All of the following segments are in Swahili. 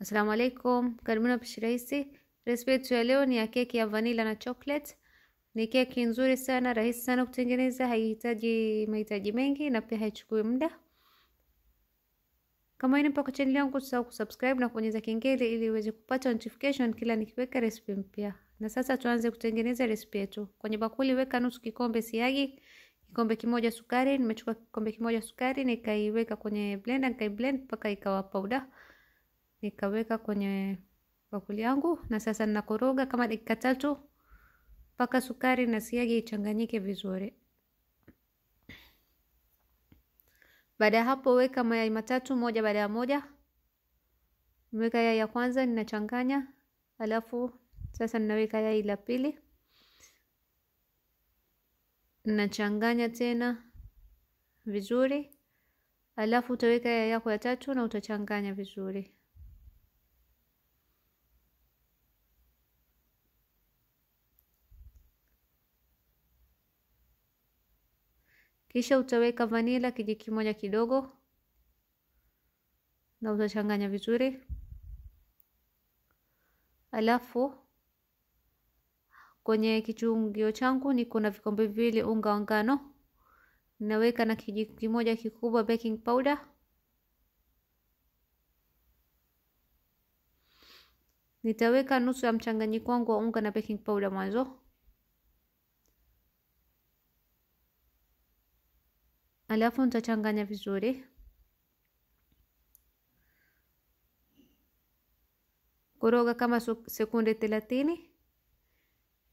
Asalamu alaikum. Karibuni wapishi rahisi. Recipe yetu ya leo ni ya keki ya vanilla na chocolate. Ni keki nzuri sana, rahisi sana kutengeneza, haihitaji mahitaji mengi na pia haichukui muda. Kama ni mpaka channel yangu, usisahau kusubscribe na kubonyeza kengele ili uweze kupata notification kila nikiweka recipe mpya. Na sasa tuanze kutengeneza recipe yetu. Kwenye bakuli weka nusu kikombe siagi, kikombe kimoja sukari. Nimechukua kikombe kimoja sukari nikaiweka kwenye blender, nikaiblend mpaka ikawa powder nikaweka kwenye bakuli yangu, na sasa ninakoroga kama dakika tatu mpaka sukari na siagi ichanganyike vizuri. Baada ya hapo, weka mayai matatu moja baada ya moja. Nimeweka yai ya kwanza, ninachanganya, alafu sasa ninaweka yai la pili, ninachanganya tena vizuri, alafu utaweka yai yako ya tatu na utachanganya vizuri. kisha utaweka vanila kijiko kimoja kidogo na utachanganya vizuri alafu kwenye kichungio changu niko na vikombe viwili unga wa ngano naweka na kijiko kimoja kikubwa baking powder nitaweka nusu ya mchanganyiko wangu wa unga na baking powder mwanzo alafu nitachanganya vizuri. Koroga kama sekunde thelathini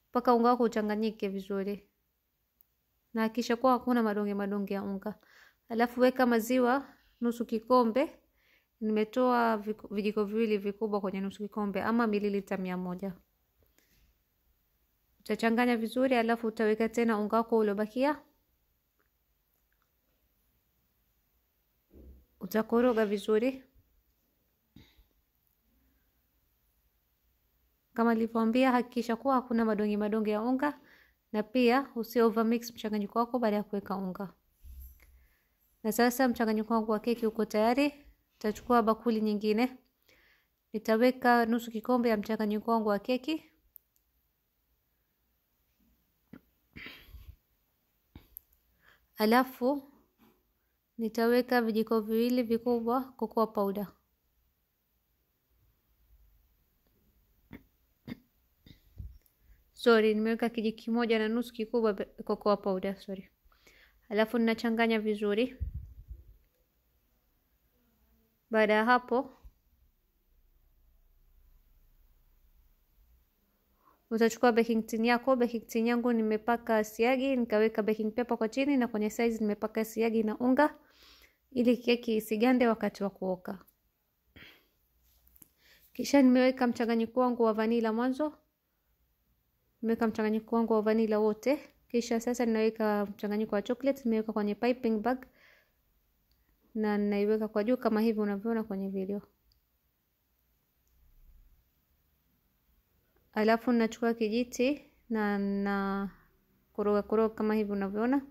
mpaka unga wako uchanganyike vizuri, na hakisha kuwa hakuna madonge madonge ya unga. Alafu weka maziwa nusu kikombe, nimetoa vijiko viwili vikubwa kwenye nusu kikombe ama mililita mia moja. Utachanganya vizuri, alafu utaweka tena unga wako uliobakia. utakoroga vizuri kama nilivyoambia hakikisha kuwa hakuna madonge madonge ya unga na pia usi overmix mchanganyiko wako baada ya kuweka unga na sasa mchanganyiko wangu wa keki uko tayari nitachukua bakuli nyingine nitaweka nusu kikombe ya mchanganyiko wangu wa keki alafu Nitaweka vijiko viwili vikubwa cocoa powder. Sorry, nimeweka kijiko kimoja na nusu kikubwa cocoa powder, sorry. Alafu ninachanganya vizuri. Baada ya hapo utachukua baking tin yako baking tin yangu nimepaka siagi nikaweka baking paper kwa chini na kwenye size nimepaka siagi na unga ili keki isigande wakati wa kuoka kisha nimeweka mchanganyiko wangu wa vanila mwanzo nimeweka mchanganyiko wangu wa vanila wote kisha sasa ninaweka mchanganyiko wa chocolate nimeweka kwenye piping bag na naiweka kwa juu kama hivi unavyoona kwenye video alafu nachukua kijiti na na koroga koroga kama hivi unavyoona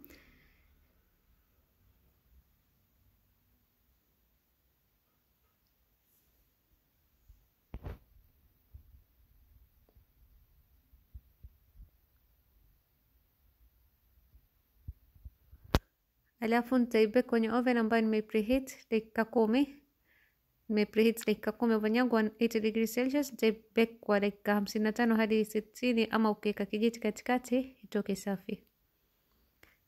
alafu nitaibeka kwenye oven ambayo nimepreheat dakika kumi mepreheats dakika kumi uvanyagwa 80 degree Celsius jibek kwa dakika tano hadi sitini ama ukiweka kijiti katikati itoke safi.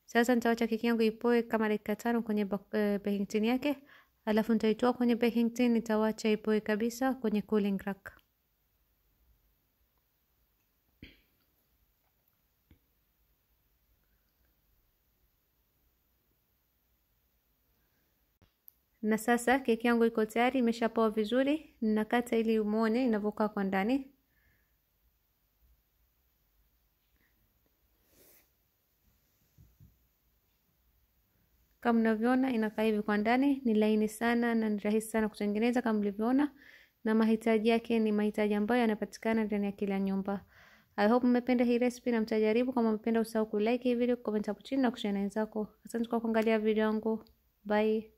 Sasa nitawacha keki yangu ipoe kama dakika tano kwenye eh, baking tin yake, alafu nitaitoa kwenye baking tin, nitawacha ipoe kabisa kwenye cooling rack. na sasa keki yangu iko tayari imeshapoa vizuri Ninakata ili muone inavyokaa kwa ndani kama mnavyoona inakaa hivi kwa ndani ni laini sana na ni rahisi sana kutengeneza kama mlivyoona na mahitaji yake ni mahitaji ambayo yanapatikana ndani ya kila nyumba I hope mmependa hii recipe na mtajaribu. Kama mmependa, usahau kulike hii video, comment hapo chini na kushare na wenzako. Asante kwa kuangalia video yangu. Bye.